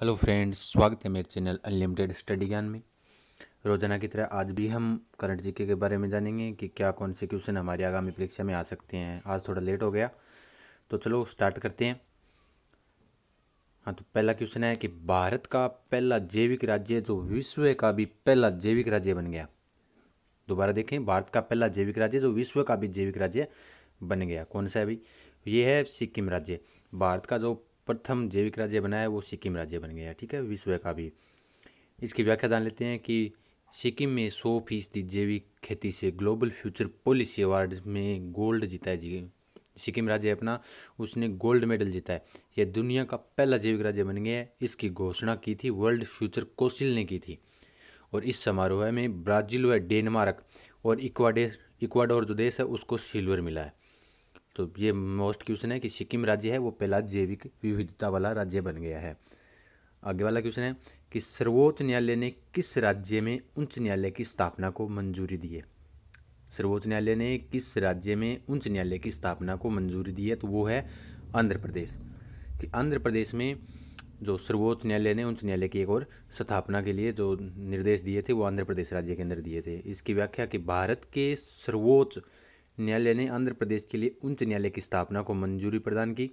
hello friends स्वागत है मेरे चैनल अनलिमिटेड स्टडी ज्ञान में रोजाना की तरह आज भी हम करंट जीके के बारे में जानेंगे कि क्या कौन से क्वेश्चन हमारी आगामी परीक्षा में आ सकते हैं आज थोड़ा लेट हो गया तो चलो स्टार्ट करते हैं हाँ तो पहला क्वेश्चन है कि भारत का पहला जैविक राज्य जो विश्व का भी पहला जैविक राज्य बन गया दोबारा देखें भारत का पहला जैविक राज्य जो विश्व का भी जैविक राज्य बन गया कौन सा है भाई ये है सिक्किम राज्य भारत का जो प्रथम जैविक राज्य बनाया वो सिक्किम राज्य बन गया ठीक है विश्व का भी इसकी व्याख्या जान लेते हैं कि सिक्किम में सौ फीसदी जैविक खेती से ग्लोबल फ्यूचर पॉलिसी अवार्ड में गोल्ड जीता है जी सिक्किम राज्य अपना उसने गोल्ड मेडल जीता है यह दुनिया का पहला जैविक राज्य बन गया है इसकी घोषणा की थी वर्ल्ड फ्यूचर कौंसिल ने की थी और इस समारोह में ब्राज़ील व डेनमार्क और इक्वाडे इक्वाडोर जो देश है उसको सिल्वर मिला है तो ये मोस्ट क्वेश्चन है कि सिक्किम राज्य है वो पहला जैविक विविधता वाला राज्य बन गया है आगे वाला क्वेश्चन है कि सर्वोच्च न्यायालय ने किस राज्य में उच्च न्यायालय की स्थापना को मंजूरी दी है सर्वोच्च न्यायालय ने किस राज्य में उच्च न्यायालय की स्थापना को मंजूरी दी है तो वो है आंध्र प्रदेश कि आंध्र प्रदेश में जो सर्वोच्च न्यायालय ने उच्च न्यायालय की एक और स्थापना के लिए जो निर्देश दिए थे वो आंध्र प्रदेश राज्य के अंदर दिए थे इसकी व्याख्या कि भारत के सर्वोच्च न्यायालय ने आंध्र प्रदेश के लिए उच्च न्यायालय की स्थापना को मंजूरी प्रदान की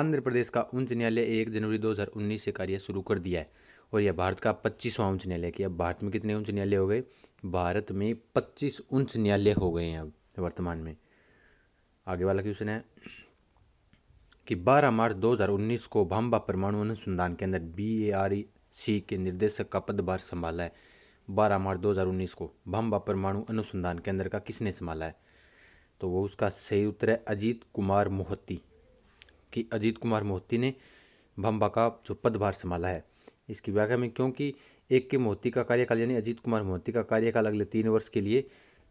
आंध्र प्रदेश का उच्च न्यायालय एक जनवरी 2019 से कार्य शुरू कर दिया है और यह भारत का पच्चीसवां उच्च न्यायालय किया भारत में कितने उच्च न्यायालय हो गए भारत में पच्चीस उच्च न्यायालय हो गए हैं अब वर्तमान में आगे वाला क्वेश्चन है कि 12 मार्च 2019 को भाम्बा परमाणु अनुसंधान केंद्र बी ए आर सी के निर्देशक का पदभार संभाला है 12 मार्च 2019 को भाम्बा परमाणु अनुसंधान केंद्र का किसने संभाला है तो वो उसका सही उत्तर है अजीत कुमार मोहती कि अजीत कुमार मोहती ने भम्बा का जो पदभार संभाला है इसकी व्याख्या में क्योंकि एक के मोहती का कार्यकाल यानी अजीत कुमार मोहती का कार्यकाल अगले तीन वर्ष के लिए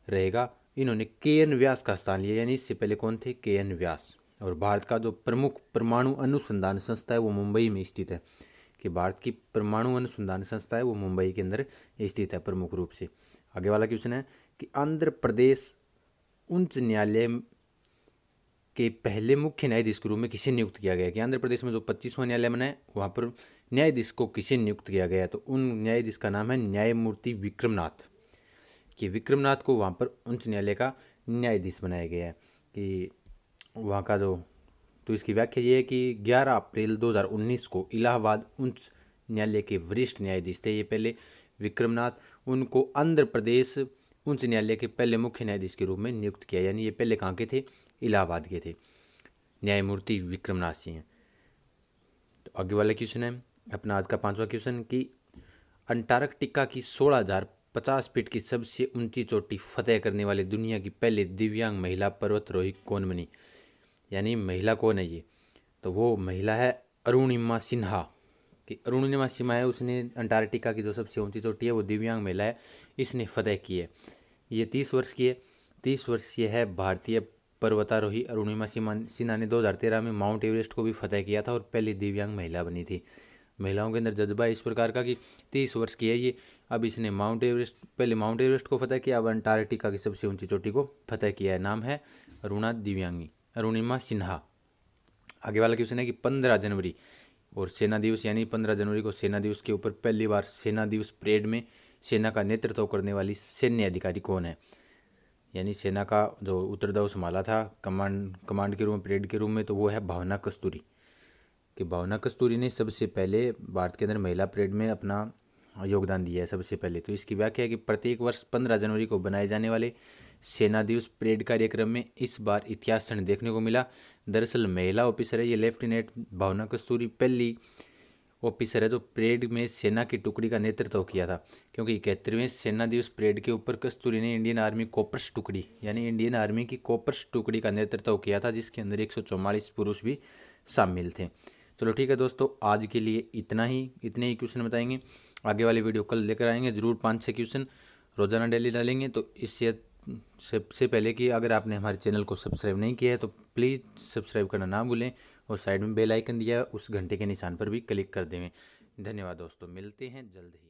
रहेगा इन्होंने के एन व्यास का स्थान लिया यानी इससे पहले कौन थे के एन व्यास और भारत का जो प्रमुख परमाणु अनुसंधान संस्था है वो मुंबई में स्थित है कि भारत की परमाणु अनुसंधान संस्था है वो मुंबई के अंदर स्थित है प्रमुख रूप से आगे वाला क्वेश्चन है कि आंध्र प्रदेश उच्च न्यायालय के पहले मुख्य न्यायाधीश के रूप में किसे नियुक्त किया गया कि आंध्र प्रदेश में जो पच्चीसवां न्यायालय बना है वहाँ पर न्यायाधीश को किसे नियुक्त किया गया तो उन न्यायाधीश का नाम है न्यायमूर्ति विक्रमनाथ कि विक्रमनाथ को वहाँ पर उच्च न्यायालय का न्यायाधीश बनाया गया है कि वहाँ का जो तो इसकी व्याख्या ये है कि 11 अप्रैल 2019 को इलाहाबाद उच्च न्यायालय के वरिष्ठ न्यायाधीश थे ये पहले विक्रमनाथ उनको आंध्र प्रदेश उच्च न्यायालय के पहले मुख्य न्यायाधीश के रूप में नियुक्त किया यानी ये पहले कहाँ के थे इलाहाबाद के थे न्यायमूर्ति विक्रमनाथ सिंह तो आगे वाला क्वेश्चन है अपना आज का पांचवा क्वेश्चन कि अंटार्कटिका की सोलह हजार पचास फीट की सबसे ऊंची चोटी फतेह करने वाली दुनिया की पहले दिव्यांग महिला पर्वतरोही कौन बनी यानी महिला कौन है ये तो वो महिला है अरुणिमा सिन्हा कि अरुणिमा सीमा है उसने अंटार्कटिका की जो सबसे ऊंची चोटी है वो दिव्यांग मेला है इसने फतेह की है ये तीस वर्ष की है तीस वर्षीय है भारतीय पर्वतारोही अरुणिमा सिन्हा ने दो में माउंट एवरेस्ट को भी फतेह किया था और पहली दिव्यांग महिला बनी थी महिलाओं के अंदर जज्बा इस प्रकार का कि तीस वर्ष की है ये अब इसने माउंट एवरेस्ट पहले माउंट एवरेस्ट को फतेह किया अब अंटार्कटिका की सबसे ऊंची चोटी को फतेह किया है नाम है अरुणा दिव्यांगी अरुणिमा सिन्हा आगे वाला क्वेश्चन है कि पंद्रह जनवरी और सेना दिवस यानी पंद्रह जनवरी को सेना दिवस के ऊपर पहली बार सेना दिवस परेड में सेना का नेतृत्व करने वाली सैन्य अधिकारी कौन है यानी सेना का जो उत्तरदाव संभाला था कमांड कमांड के रूम में परेड के रूम में तो वो है भावना कस्तूरी कि भावना कस्तूरी ने सबसे पहले भारत के अंदर महिला परेड में अपना योगदान दिया है सबसे पहले तो इसकी व्याख्या है कि प्रत्येक वर्ष पंद्रह जनवरी को बनाए जाने वाले सेना दिवस परेड कार्यक्रम में इस बार इतिहास क्षण देखने को मिला दरअसल महिला ऑफिसर है ये लेफ्टिनेंट भावना कस्तूरी पहली ऑफिसर है जो परेड में सेना की टुकड़ी का नेतृत्व किया था क्योंकि इकहत्तरवें सेना दिवस परेड के ऊपर कस्तूरी ने इंडियन आर्मी कोपर्स टुकड़ी यानी इंडियन आर्मी की कोपर्स टुकड़ी का नेतृत्व किया था जिसके अंदर एक पुरुष भी शामिल थे चलो ठीक है दोस्तों आज के लिए इतना ही इतने ही क्वेश्चन बताएंगे आगे वाले वीडियो कल लेकर आएंगे जरूर पाँच छः क्वेश्चन रोजाना डेली डालेंगे तो इससे सबसे पहले कि अगर आपने हमारे चैनल को सब्सक्राइब नहीं किया है तो प्लीज़ सब्सक्राइब करना ना भूलें और साइड में बेल आइकन दिया उस घंटे के निशान पर भी क्लिक कर देवें धन्यवाद दोस्तों मिलते हैं जल्द ही